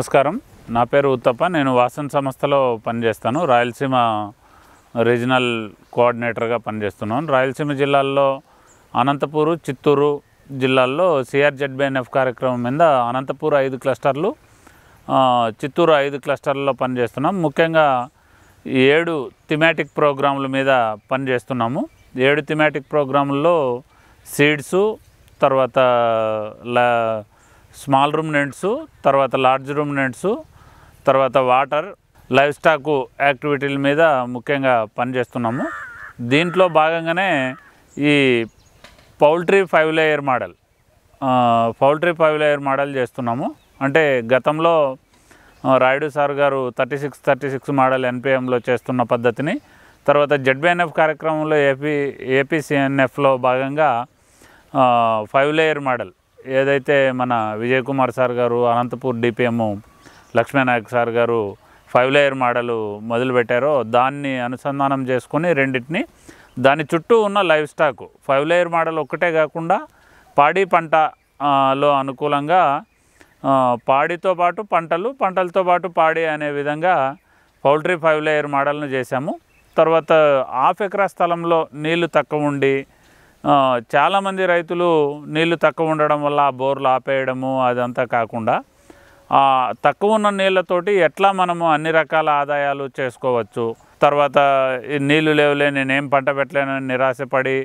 నమస్కారం నా పేరు ఉత్తప్ప నేను వాసన్ సంస్థలో పనిచేస్తాను రాయలసీమ రీజనల్ కోఆర్డినేటర్గా పనిచేస్తున్నాను రాయలసీమ జిల్లాల్లో అనంతపూరు చిత్తూరు జిల్లాల్లో సిఆర్జెడ్బిఎన్ఎఫ్ కార్యక్రమం మీద అనంతపూర్ ఐదు క్లస్టర్లు చిత్తూరు ఐదు క్లస్టర్లలో పనిచేస్తున్నాం ముఖ్యంగా ఏడు థిమాటిక్ ప్రోగ్రాముల మీద పనిచేస్తున్నాము ఏడు థిమాటిక్ ప్రోగ్రాముల్లో సీడ్సు తర్వాత లా స్మాల్ రూమ్ నెంట్స్ తర్వాత లార్జ్ రూమ్ నెంట్స్ తర్వాత వాటర్ లైవ్ స్టాక్ యాక్టివిటీల మీద ముఖ్యంగా పనిచేస్తున్నాము దీంట్లో భాగంగానే ఈ poultry five layer model poultry five layer model చేస్తున్నాము అంటే గతంలో రాయుడు సార్ గారు thirty six thirty six model ఎన్పిఎంలో చేస్తున్న పద్ధతిని తర్వాత జడ్బిఎన్ఎఫ్ కార్యక్రమంలో ఏపీ ఏపీసీఎన్ఎఫ్లో భాగంగా ఫైవ్ లేయర్ మోడల్ ఏదైతే మన విజయ్ కుమార్ సార్ గారు అనంతపూర్ డిపిఎం లక్ష్మీనాయక్ సార్ గారు ఫైవ్ లేయర్ మోడలు మొదలుపెట్టారో దాన్ని అనుసంధానం చేసుకొని రెండింటిని దాని చుట్టూ ఉన్న livestock five layer model ఒక్కటే కాకుండా పాడి పంటలో అనుకూలంగా పాడితో పాటు పంటలు పంటలతో పాటు పాడి అనే విధంగా పౌల్ట్రీ ఫైవ్ లేయర్ మోడల్ను చేశాము తర్వాత హాఫ్ ఎకరా స్థలంలో నీళ్లు తక్కువ ఉండి చాలామంది రైతులు నీళ్లు తక్కువ ఉండడం వల్ల ఆ బోర్లు ఆపేయడము అదంతా కాకుండా తక్కువ ఉన్న నీళ్ళతోటి ఎట్లా మనము అన్ని రకాల ఆదాయాలు చేసుకోవచ్చు తర్వాత నీళ్లు లేవులే నేనేం పంట పెట్టలేనని నిరాశపడి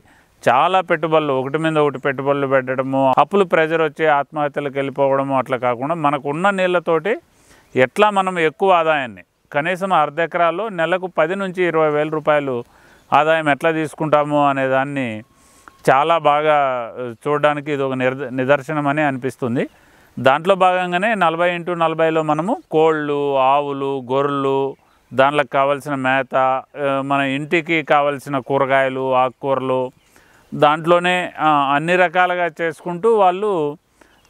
చాలా పెట్టుబడులు ఒకటి మీద ఒకటి పెట్టుబడులు పెట్టడము అప్పులు ప్రెజర్ వచ్చి ఆత్మహత్యలకు వెళ్ళిపోవడము అట్లా కాకుండా మనకు ఉన్న నీళ్లతోటి ఎట్లా మనం ఎక్కువ ఆదాయాన్ని కనీసం అర్ధ ఎకరాల్లో నెలకు పది నుంచి ఇరవై వేల రూపాయలు ఆదాయం ఎట్లా తీసుకుంటాము అనే దాన్ని చాలా బాగా చూడడానికి ఇది ఒక నిదర్శనం అనే అనిపిస్తుంది దాంట్లో భాగంగానే నలభై ఇంటూ నలభైలో మనము కోళ్ళు ఆవులు గొర్రెలు దాంట్లో కావాల్సిన మేత మన ఇంటికి కావలసిన కూరగాయలు ఆకుకూరలు దాంట్లోనే అన్ని రకాలుగా చేసుకుంటూ వాళ్ళు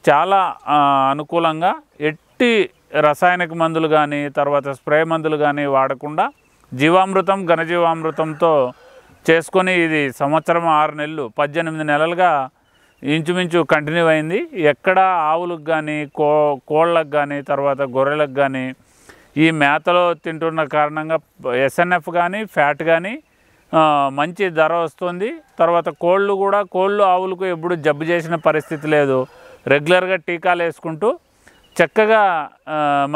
చాలా అనుకూలంగా ఎట్టి రసాయనిక మందులు కానీ తర్వాత స్ప్రే మందులు కానీ వాడకుండా జీవామృతం ఘనజీవామృతంతో చేసుకొని ఇది సంవత్సరం ఆరు నెలలు పద్దెనిమిది నెలలుగా ఇంచుమించు కంటిన్యూ అయింది ఎక్కడ ఆవులకు కానీ కో కోళ్ళకు కానీ తర్వాత గొర్రెలకు కానీ ఈ మేతలో తింటున్న కారణంగా ఎస్ఎన్ఎఫ్ కానీ ఫ్యాట్ కానీ మంచి ధర వస్తుంది తర్వాత కోళ్ళు కూడా కోళ్ళు ఆవులకు ఎప్పుడు జబ్బు చేసిన పరిస్థితి లేదు రెగ్యులర్గా టీకాలు వేసుకుంటూ చక్కగా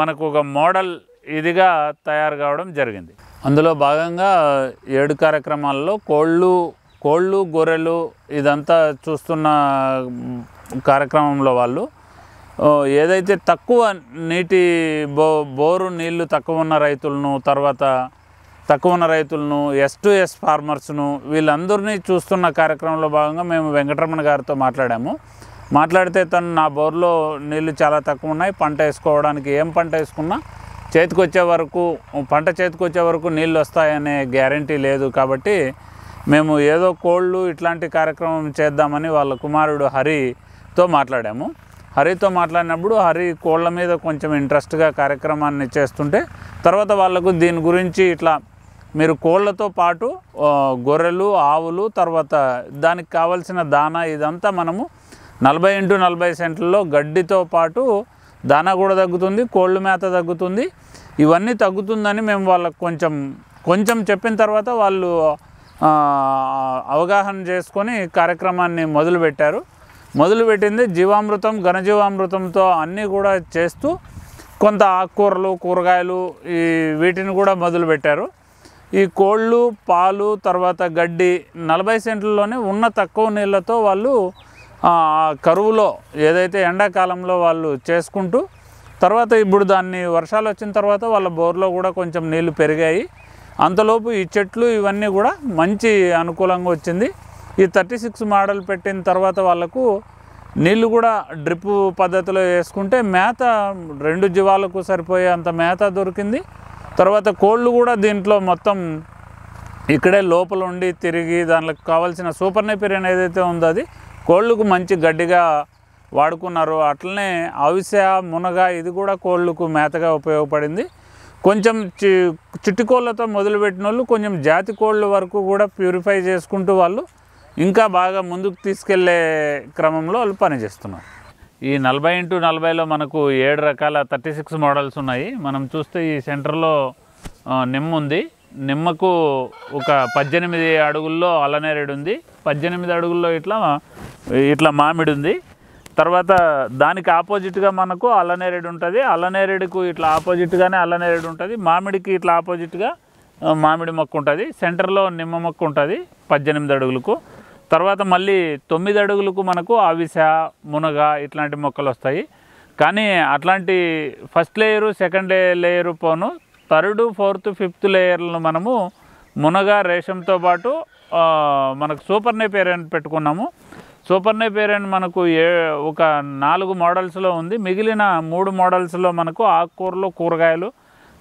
మనకు ఒక మోడల్ ఇదిగా తయారు కావడం జరిగింది అందులో భాగంగా ఏడు కార్యక్రమాల్లో కోళ్ళు కోళ్ళు గొర్రెలు ఇదంతా చూస్తున్న కార్యక్రమంలో వాళ్ళు ఏదైతే తక్కువ నీటి బో బోరు నీళ్లు తక్కువ ఉన్న రైతులను తర్వాత తక్కువ ఉన్న రైతులను ఎస్ టు ఎస్ ఫార్మర్స్ను వీళ్ళందరినీ చూస్తున్న కార్యక్రమంలో భాగంగా మేము వెంకటరమణ గారితో మాట్లాడాము మాట్లాడితే తను నా బోర్లో నీళ్లు చాలా తక్కువ ఉన్నాయి పంట వేసుకోవడానికి ఏం పంట వేసుకున్నా చేతికొచ్చే వరకు పంట చేతికి వచ్చే వరకు నీళ్ళు వస్తాయనే గ్యారంటీ లేదు కాబట్టి మేము ఏదో కోళ్ళు ఇట్లాంటి కార్యక్రమం చేద్దామని వాళ్ళ కుమారుడు హరితో మాట్లాడాము హరితో మాట్లాడినప్పుడు హరి కోళ్ళ మీద కొంచెం ఇంట్రెస్ట్గా కార్యక్రమాన్ని చేస్తుంటే తర్వాత వాళ్లకు దీని గురించి ఇట్లా మీరు కోళ్ళతో పాటు గొర్రెలు ఆవులు తర్వాత దానికి కావలసిన దానా ఇదంతా మనము నలభై ఇంటూ నలభై సెంట్లలో గడ్డితో పాటు దానా కూడా తగ్గుతుంది కోళ్ళు మేత తగ్గుతుంది ఇవన్నీ తగ్గుతుందని మేము వాళ్ళకు కొంచెం కొంచెం చెప్పిన తర్వాత వాళ్ళు అవగాహన చేసుకొని కార్యక్రమాన్ని మొదలుపెట్టారు మొదలుపెట్టింది జీవామృతం ఘనజీవామృతంతో అన్నీ కూడా చేస్తూ కొంత ఆకుకూరలు కూరగాయలు ఈ వీటిని కూడా మొదలుపెట్టారు ఈ కోళ్ళు పాలు తర్వాత గడ్డి నలభై సెంట్లలోనే ఉన్న తక్కువ నీళ్ళతో వాళ్ళు కరువులో ఏదైతే ఎండాకాలంలో వాళ్ళు చేసుకుంటూ తర్వాత ఇప్పుడు దాన్ని వర్షాలు వచ్చిన తర్వాత వాళ్ళ బోర్లో కూడా కొంచెం నీళ్లు పెరిగాయి అంతలోపు ఈ చెట్లు ఇవన్నీ కూడా మంచి అనుకూలంగా వచ్చింది ఈ థర్టీ సిక్స్ మోడల్ పెట్టిన తర్వాత వాళ్ళకు నీళ్లు కూడా డ్రిప్ పద్ధతిలో వేసుకుంటే మేత రెండు జీవాలకు సరిపోయే అంత మేత దొరికింది తర్వాత కోళ్ళు కూడా దీంట్లో మొత్తం ఇక్కడే లోపల ఉండి తిరిగి దానికి కావాల్సిన సూపర్ నెపిరియన్ ఏదైతే ఉందో అది కోళ్ళకు మంచి గడ్డిగా వాడుకున్నారు అట్లనే అవిస మునగ ఇది కూడా కోళ్ళకు మేతగా ఉపయోగపడింది కొంచెం చిట్టి కోళ్ళతో మొదలుపెట్టిన వాళ్ళు కొంచెం జాతి కోళ్ళ వరకు కూడా ప్యూరిఫై చేసుకుంటూ వాళ్ళు ఇంకా బాగా ముందుకు తీసుకెళ్లే క్రమంలో వాళ్ళు పనిచేస్తున్నారు ఈ నలభై ఇంటూ నలభైలో మనకు ఏడు రకాల థర్టీ సిక్స్ మోడల్స్ ఉన్నాయి మనం చూస్తే ఈ సెంటర్లో నిమ్ ఉంది నిమ్మకు ఒక పద్దెనిమిది అడుగుల్లో అల్లనేరేడు ఉంది పద్దెనిమిది అడుగుల్లో ఇట్లా ఇట్లా మామిడి ఉంది తర్వాత దానికి ఆపోజిట్గా మనకు అల్లనేరేడు ఉంటుంది అల్లనేరేడుకు ఇట్లా ఆపోజిట్గానే అల్లనేరేడు ఉంటుంది మామిడికి ఇట్లా ఆపోజిట్గా మామిడి మొక్క ఉంటుంది సెంటర్లో నిమ్మ మొక్క ఉంటుంది పద్దెనిమిది అడుగులకు తర్వాత మళ్ళీ తొమ్మిది అడుగులకు మనకు ఆవిస మునగ ఇట్లాంటి మొక్కలు వస్తాయి కానీ అట్లాంటి ఫస్ట్ లేయరు సెకండ్ లేయరు పోను థర్డ్ ఫోర్త్ ఫిఫ్త్ లేయర్లను మనము మునగ రేషంతో పాటు మనకు సూపర్ నే పేరెంట్ పెట్టుకున్నాము సూపర్ నే పేరెంట్ మనకు ఏ ఒక నాలుగు మోడల్స్లో ఉంది మిగిలిన మూడు మోడల్స్లో మనకు ఆకుకూరలు కూరగాయలు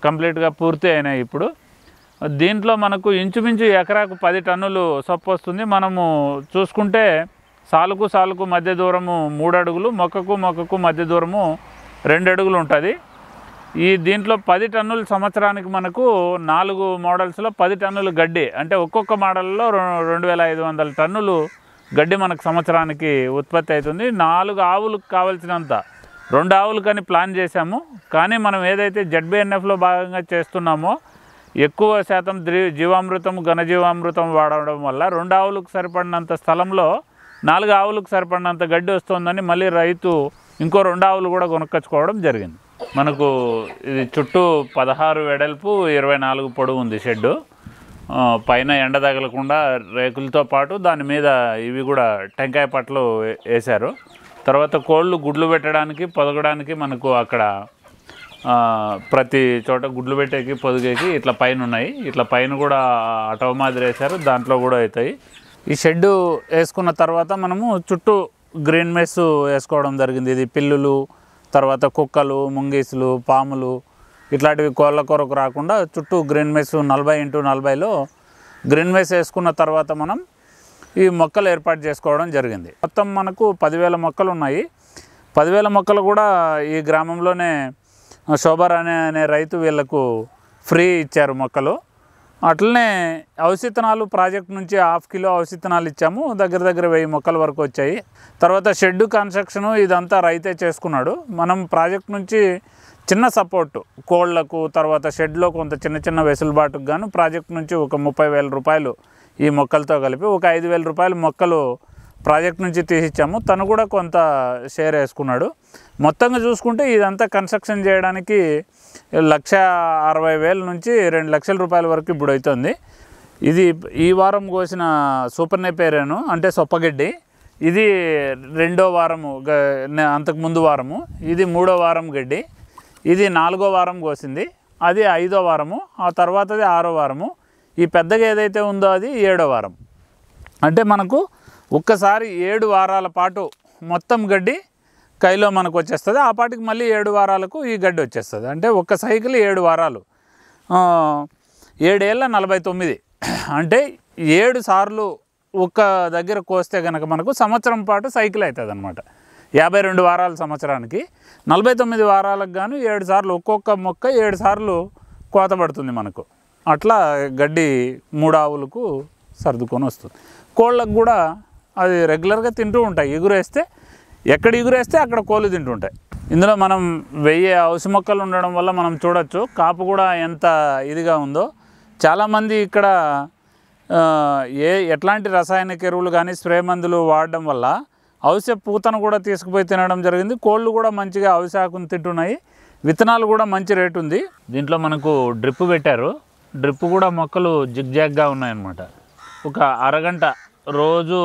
కంప్లీట్గా పూర్తి అయినాయి ఇప్పుడు దీంట్లో మనకు ఇంచుమించు ఎకరాకు పది టన్నులు సొప్పు వస్తుంది మనము చూసుకుంటే సాలుకు సాలుకు మధ్య దూరము మూడు అడుగులు మొక్కకు మొక్కకు మధ్య దూరము రెండు అడుగులు ఉంటుంది ఈ దీంట్లో పది టన్నులు సంవత్సరానికి మనకు నాలుగు మోడల్స్లో పది టన్నులు గడ్డి అంటే ఒక్కొక్క మోడల్లో రెండు వేల ఐదు వందల టన్నులు గడ్డి మనకు సంవత్సరానికి ఉత్పత్తి అవుతుంది నాలుగు ఆవులకు కావాల్సినంత రెండు ఆవులు కానీ ప్లాన్ చేశాము కానీ మనం ఏదైతే జడ్బిఎన్ఎఫ్లో భాగంగా చేస్తున్నామో ఎక్కువ శాతం ద్రి జీవామృతం ఘనజీవామృతం వాడడం వల్ల రెండు ఆవులకు సరిపడినంత స్థలంలో నాలుగు ఆవులకు సరిపడినంత గడ్డి వస్తుందని మళ్ళీ రైతు ఇంకో రెండు ఆవులు కూడా కొనుక్కొచ్చుకోవడం జరిగింది మనకు ఇది చుట్టూ పదహారు వెడల్పు ఇరవై నాలుగు పొడవు ఉంది షెడ్డు పైన ఎండ తగలకుండా రేకులతో పాటు దాని మీద ఇవి కూడా టెంకాయ పట్లు వేశారు తర్వాత కోళ్ళు గుడ్లు పెట్టడానికి పొదగడానికి మనకు అక్కడ ప్రతి చోట గుడ్లు పెట్టేకి పొదిగేకి ఇట్లా పైన ఉన్నాయి ఇట్లా పైన కూడా అటవ మాదిరి వేశారు దాంట్లో కూడా అవుతాయి ఈ షెడ్డు వేసుకున్న తర్వాత మనము చుట్టూ గ్రీన్ మెస్ వేసుకోవడం జరిగింది ఇది పిల్లులు తర్వాత కుక్కలు ముంగీసులు పాములు ఇట్లాంటివి కోళ్ళ కొరకు రాకుండా చుట్టూ గ్రీన్ మెస్ నలభై ఇంటూ నలభైలో గ్రీన్ మెస్ వేసుకున్న తర్వాత మనం ఈ మొక్కలు ఏర్పాటు చేసుకోవడం జరిగింది మొత్తం మనకు పదివేల మొక్కలు ఉన్నాయి పదివేల మొక్కలు కూడా ఈ గ్రామంలోనే శోభారాణి అనే అనే రైతు వీళ్ళకు ఫ్రీ ఇచ్చారు మొక్కలు అట్లనే ఔషధనాలు ప్రాజెక్ట్ నుంచి హాఫ్ కిలో ఔషధనాలు ఇచ్చాము దగ్గర దగ్గర వెయ్యి మొక్కల వరకు వచ్చాయి తర్వాత షెడ్ కన్స్ట్రక్షను ఇదంతా రైతే చేసుకున్నాడు మనం ప్రాజెక్ట్ నుంచి చిన్న సపోర్టు కోళ్లకు తర్వాత షెడ్లో కొంత చిన్న చిన్న వెసులుబాటుకు గాను ప్రాజెక్ట్ నుంచి ఒక ముప్పై వేల రూపాయలు ఈ మొక్కలతో కలిపి ఒక ఐదు వేల రూపాయలు మొక్కలు ప్రాజెక్ట్ నుంచి తీసిచ్చాము తను కూడా కొంత షేర్ వేసుకున్నాడు మొత్తంగా చూసుకుంటే ఇదంతా కన్స్ట్రక్షన్ చేయడానికి లక్ష అరవై వేల నుంచి రెండు లక్షల రూపాయల వరకు ఇప్పుడు అవుతుంది ఇది ఈ వారం కోసిన సూపర్ పేరేను అంటే సొప్పగడ్డి ఇది రెండో వారము అంతకు ముందు వారము ఇది మూడో వారం గడ్డి ఇది నాలుగో వారం కోసింది అది ఐదో వారము ఆ తర్వాతది ఆరో వారము ఈ పెద్దగా ఏదైతే ఉందో అది ఏడో వారం అంటే మనకు ఒక్కసారి ఏడు వారాల పాటు మొత్తం గడ్డి కైలో మనకు వచ్చేస్తుంది ఆ పాటికి మళ్ళీ ఏడు వారాలకు ఈ గడ్డి వచ్చేస్తుంది అంటే ఒక్క సైకిల్ ఏడు వారాలు ఏడేళ్ళ నలభై తొమ్మిది అంటే ఏడు సార్లు ఒక్క దగ్గర కోస్తే కనుక మనకు సంవత్సరం పాటు సైకిల్ అవుతుంది అనమాట యాభై రెండు వారాలు సంవత్సరానికి నలభై తొమ్మిది వారాలకు గాను ఏడు సార్లు ఒక్కొక్క మొక్క ఏడు సార్లు కోత పడుతుంది మనకు అట్లా గడ్డి మూడు ఆవులకు సర్దుకొని వస్తుంది కోళ్ళకు కూడా అది రెగ్యులర్గా తింటూ ఉంటాయి ఎగురేస్తే ఎక్కడ ఎగురేస్తే అక్కడ కోళ్ళు తింటూ ఉంటాయి ఇందులో మనం వెయ్యి అవసి మొక్కలు ఉండడం వల్ల మనం చూడొచ్చు కాపు కూడా ఎంత ఇదిగా ఉందో చాలామంది ఇక్కడ ఏ ఎట్లాంటి రసాయనిక ఎరువులు కానీ స్ప్రే మందులు వాడడం వల్ల అవసె పూతను కూడా తీసుకుపోయి తినడం జరిగింది కోళ్ళు కూడా మంచిగా అవసాకును తింటున్నాయి విత్తనాలు కూడా మంచి రేటు ఉంది దీంట్లో మనకు డ్రిప్ పెట్టారు డ్రిప్ కూడా మొక్కలు జిగ్జాగ్గా ఉన్నాయన్నమాట ఒక అరగంట రోజు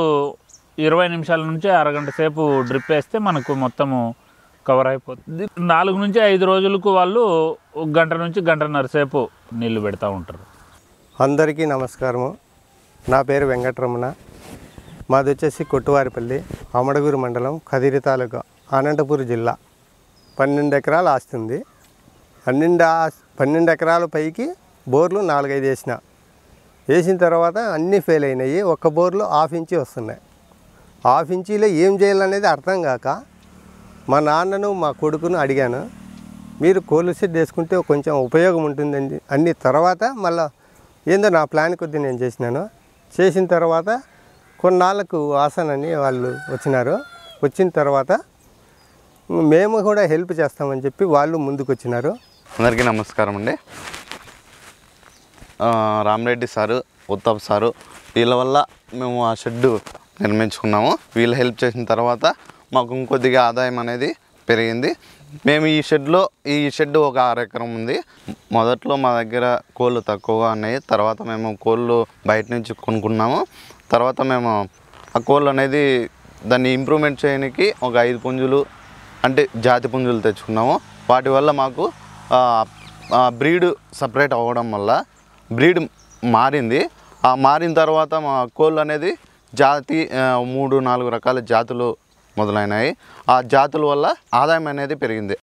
ఇరవై నిమిషాల నుంచి అరగంట సేపు డ్రిప్ వేస్తే మనకు మొత్తము కవర్ అయిపోతుంది నాలుగు నుంచి ఐదు రోజులకు వాళ్ళు ఒక గంట నుంచి గంటన్నర సేపు నీళ్లు పెడతా ఉంటారు అందరికీ నమస్కారము నా పేరు వెంకటరమణ మాది వచ్చేసి కొట్టువారిపల్లి అమడగూరు మండలం కదిరి తాలూకా అనంతపూర్ జిల్లా పన్నెండు ఎకరాలు ఆస్తుంది పన్నెండు పన్నెండు ఎకరాల పైకి బోర్లు నాలుగైదు వేసిన వేసిన తర్వాత అన్నీ ఫెయిల్ అయినాయి ఒక్క బోర్లు హాఫ్ ఇంచి వస్తున్నాయి హాఫ్ ఇంచీలో ఏం చేయాలనేది అర్థం కాక మా నాన్నను మా కొడుకును అడిగాను మీరు కోళ్ళు షెడ్ వేసుకుంటే కొంచెం ఉపయోగం ఉంటుందండి అన్ని తర్వాత మళ్ళా ఏందో నా ప్లాన్ కొద్ది నేను చేసినాను చేసిన తర్వాత కొన్నాళ్ళకు ఆసనని వాళ్ళు వచ్చినారు వచ్చిన తర్వాత మేము కూడా హెల్ప్ చేస్తామని చెప్పి వాళ్ళు ముందుకు వచ్చినారు అందరికీ నమస్కారం అండి రామరెడ్డి సారు ఉత్తప్ సారు వీళ్ళ వల్ల మేము ఆ షెడ్డు నిర్మించుకున్నాము వీళ్ళు హెల్ప్ చేసిన తర్వాత మాకు ఇంకొద్దిగా ఆదాయం అనేది పెరిగింది మేము ఈ షెడ్లో ఈ షెడ్ ఒక ఎకరం ఉంది మొదట్లో మా దగ్గర కోళ్ళు తక్కువగా ఉన్నాయి తర్వాత మేము కోళ్ళు బయట నుంచి కొనుక్కున్నాము తర్వాత మేము ఆ కోళ్ళు అనేది దాన్ని ఇంప్రూవ్మెంట్ చేయడానికి ఒక ఐదు పుంజులు అంటే జాతి పుంజులు తెచ్చుకున్నాము వాటి వల్ల మాకు బ్రీడ్ సపరేట్ అవ్వడం వల్ల బ్రీడ్ మారింది ఆ మారిన తర్వాత మా కోళ్ళు అనేది జాతి మూడు నాలుగు రకాల జాతులు మొదలైనాయి ఆ జాతుల వల్ల ఆదాయం అనేది పెరిగింది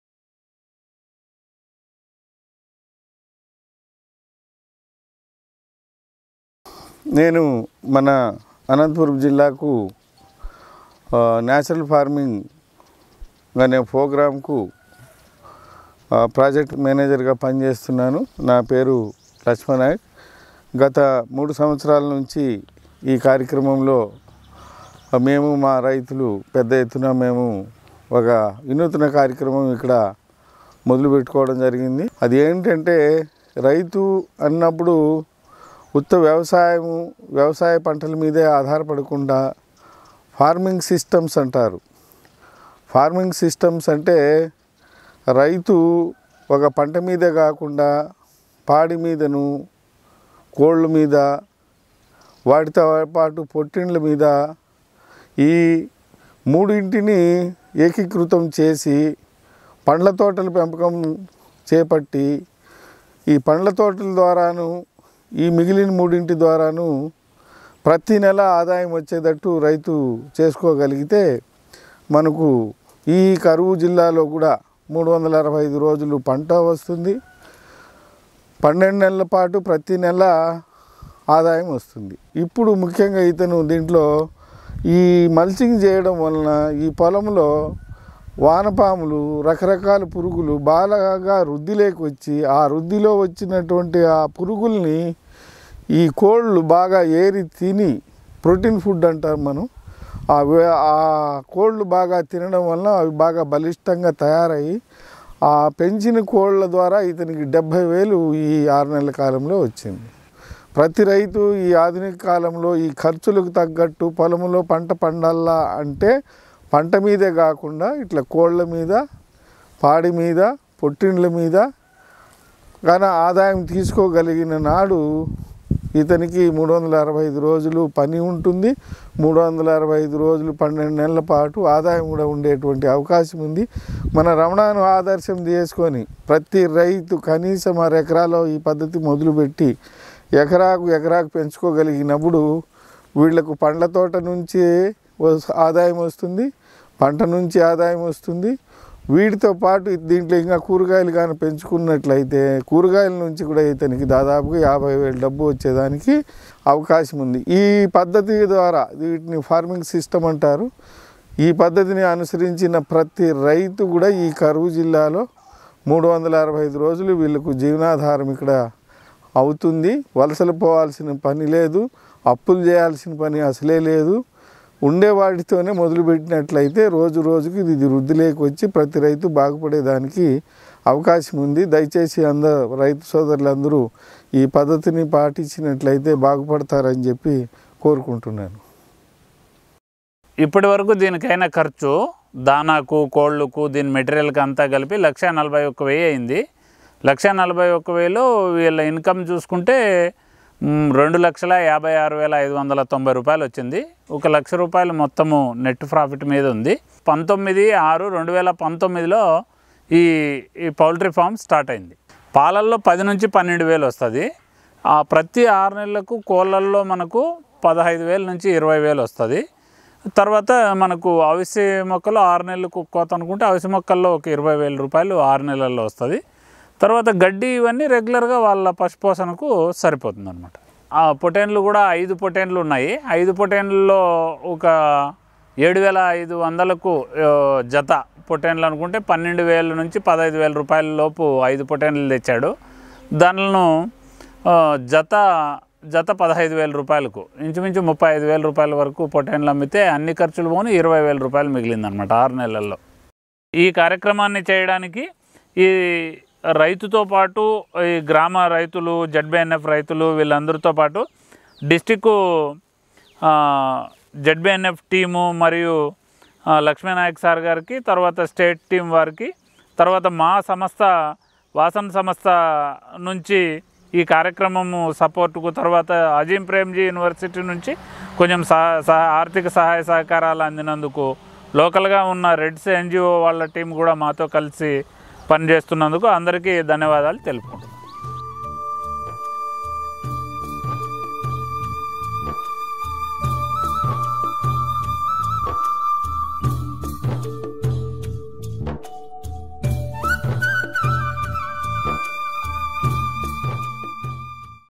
నేను మన అనంతపురం జిల్లాకు న్యాచురల్ ఫార్మింగ్ అనే ప్రోగ్రాంకు ప్రాజెక్ట్ మేనేజర్గా పనిచేస్తున్నాను నా పేరు లక్ష్మణ్ నాయక్ గత మూడు సంవత్సరాల నుంచి ఈ కార్యక్రమంలో మేము మా రైతులు పెద్ద ఎత్తున మేము ఒక వినూత్న కార్యక్రమం ఇక్కడ మొదలు పెట్టుకోవడం జరిగింది అది ఏంటంటే రైతు అన్నప్పుడు ఉత్త వ్యవసాయము వ్యవసాయ పంటల మీదే ఆధారపడకుండా ఫార్మింగ్ సిస్టమ్స్ అంటారు ఫార్మింగ్ సిస్టమ్స్ అంటే రైతు ఒక పంట మీదే కాకుండా పాడి మీదను కోళ్ళ మీద వాటితో పాటు పొట్టిండ్ల మీద ఈ మూడింటిని ఏకీకృతం చేసి పండ్ల తోటల పెంపకం చేపట్టి ఈ పండ్ల తోటల ద్వారాను ఈ మిగిలిన మూడింటి ద్వారాను ప్రతి నెల ఆదాయం వచ్చేటట్టు రైతు చేసుకోగలిగితే మనకు ఈ కరువు జిల్లాలో కూడా మూడు వందల అరవై ఐదు రోజులు పంట వస్తుంది పన్నెండు నెలల పాటు ప్రతి నెల ఆదాయం వస్తుంది ఇప్పుడు ముఖ్యంగా ఇతను దీంట్లో ఈ మల్చింగ్ చేయడం వలన ఈ పొలంలో వానపాములు రకరకాల పురుగులు బాగా వృద్ధిలోకి వచ్చి ఆ రుద్దిలో వచ్చినటువంటి ఆ పురుగుల్ని ఈ కోళ్ళు బాగా ఏరి తిని ప్రోటీన్ ఫుడ్ అంటారు మనం ఆ కోళ్ళు బాగా తినడం వలన అవి బాగా బలిష్టంగా తయారయ్యి ఆ పెంచిన కోళ్ళ ద్వారా ఇతనికి డెబ్భై వేలు ఈ ఆరు నెలల కాలంలో వచ్చింది ప్రతి రైతు ఈ ఆధునిక కాలంలో ఈ ఖర్చులకు తగ్గట్టు పొలంలో పంట పండల్లా అంటే పంట మీదే కాకుండా ఇట్లా కోళ్ళ మీద పాడి మీద పొట్టిండ్ల మీద కానీ ఆదాయం తీసుకోగలిగిన నాడు ఇతనికి మూడు వందల అరవై ఐదు రోజులు పని ఉంటుంది మూడు వందల అరవై ఐదు రోజులు పన్నెండు నెలల పాటు ఆదాయం కూడా ఉండేటువంటి అవకాశం ఉంది మన రమణాను ఆదర్శం చేసుకొని ప్రతి రైతు కనీసం ఆరు ఎకరాలో ఈ పద్ధతి మొదలుపెట్టి ఎకరాకు ఎకరాకు పెంచుకోగలిగినప్పుడు వీళ్లకు పండ్ల తోట నుంచి ఆదాయం వస్తుంది పంట నుంచి ఆదాయం వస్తుంది వీటితో పాటు దీంట్లో ఇంకా కూరగాయలు కానీ పెంచుకున్నట్లయితే కూరగాయల నుంచి కూడా ఇతనికి దాదాపుగా యాభై వేల డబ్బు వచ్చేదానికి అవకాశం ఉంది ఈ పద్ధతి ద్వారా వీటిని ఫార్మింగ్ సిస్టమ్ అంటారు ఈ పద్ధతిని అనుసరించిన ప్రతి రైతు కూడా ఈ కరువు జిల్లాలో మూడు వందల అరవై ఐదు రోజులు వీళ్ళకు జీవనాధారం ఇక్కడ అవుతుంది వలసలు పోవాల్సిన పని లేదు అప్పులు చేయాల్సిన పని అసలే లేదు ఉండేవాటితోనే మొదలుపెట్టినట్లయితే రోజు రోజుకి ఇది వృద్ధిలోకి వచ్చి ప్రతి రైతు బాగుపడేదానికి అవకాశం ఉంది దయచేసి అంద రైతు సోదరులందరూ ఈ పద్ధతిని పాటించినట్లయితే బాగుపడతారని చెప్పి కోరుకుంటున్నాను ఇప్పటి వరకు దీనికైనా ఖర్చు దానాకు కోళ్లకు దీని మెటీరియల్కి అంతా కలిపి లక్ష నలభై ఒక్క వెయ్యి అయింది లక్ష నలభై ఒక్క వేలు వీళ్ళ ఇన్కమ్ చూసుకుంటే రెండు లక్షల యాభై ఆరు వేల ఐదు వందల తొంభై రూపాయలు వచ్చింది ఒక లక్ష రూపాయలు మొత్తము నెట్ ప్రాఫిట్ మీద ఉంది పంతొమ్మిది ఆరు రెండు వేల పంతొమ్మిదిలో ఈ ఈ పౌల్ట్రీ ఫామ్ స్టార్ట్ అయింది పాలల్లో పది నుంచి పన్నెండు వేలు వస్తుంది ఆ ప్రతి ఆరు నెలలకు కోళ్ళల్లో మనకు పదహైదు వేల నుంచి ఇరవై వేలు వస్తుంది తర్వాత మనకు అవిసి మొక్కలు ఆరు నెలలకు కోత అనుకుంటే అవిసి మొక్కల్లో ఒక ఇరవై వేల రూపాయలు ఆరు నెలల్లో వస్తుంది తర్వాత గడ్డి ఇవన్నీ రెగ్యులర్గా వాళ్ళ పశుపోషణకు సరిపోతుంది అనమాట ఆ పొటేన్లు కూడా ఐదు పొటేన్లు ఉన్నాయి ఐదు పొటేన్లలో ఒక ఏడు వేల ఐదు వందలకు జత పొటేన్లు అనుకుంటే పన్నెండు వేల నుంచి పదహైదు వేల రూపాయల లోపు ఐదు పొటేన్లు తెచ్చాడు దానిలను జత జత పదహైదు వేల రూపాయలకు ఇంచుమించు ముప్పై ఐదు వేల రూపాయల వరకు పొటెన్లు అమ్మితే అన్ని ఖర్చులు పోని ఇరవై వేల రూపాయలు మిగిలిందనమాట ఆరు నెలల్లో ఈ కార్యక్రమాన్ని చేయడానికి ఈ రైతుతో పాటు ఈ గ్రామ రైతులు జడ్బిఎన్ఎఫ్ రైతులు వీళ్ళందరితో పాటు డిస్టిక్ జడ్బిఎన్ఎఫ్ టీము మరియు లక్ష్మీనాయక్ సార్ గారికి తర్వాత స్టేట్ టీం వారికి తర్వాత మా సంస్థ వాసం సంస్థ నుంచి ఈ కార్యక్రమము సపోర్టుకు తర్వాత అజీం ప్రేమ్జీ యూనివర్సిటీ నుంచి కొంచెం ఆర్థిక సహాయ సహకారాలు అందినందుకు లోకల్గా ఉన్న రెడ్స్ ఎన్జిఓ వాళ్ళ టీం కూడా మాతో కలిసి పనిచేస్తున్నందుకు అందరికీ ధన్యవాదాలు తెలుపుకుంటున్నాను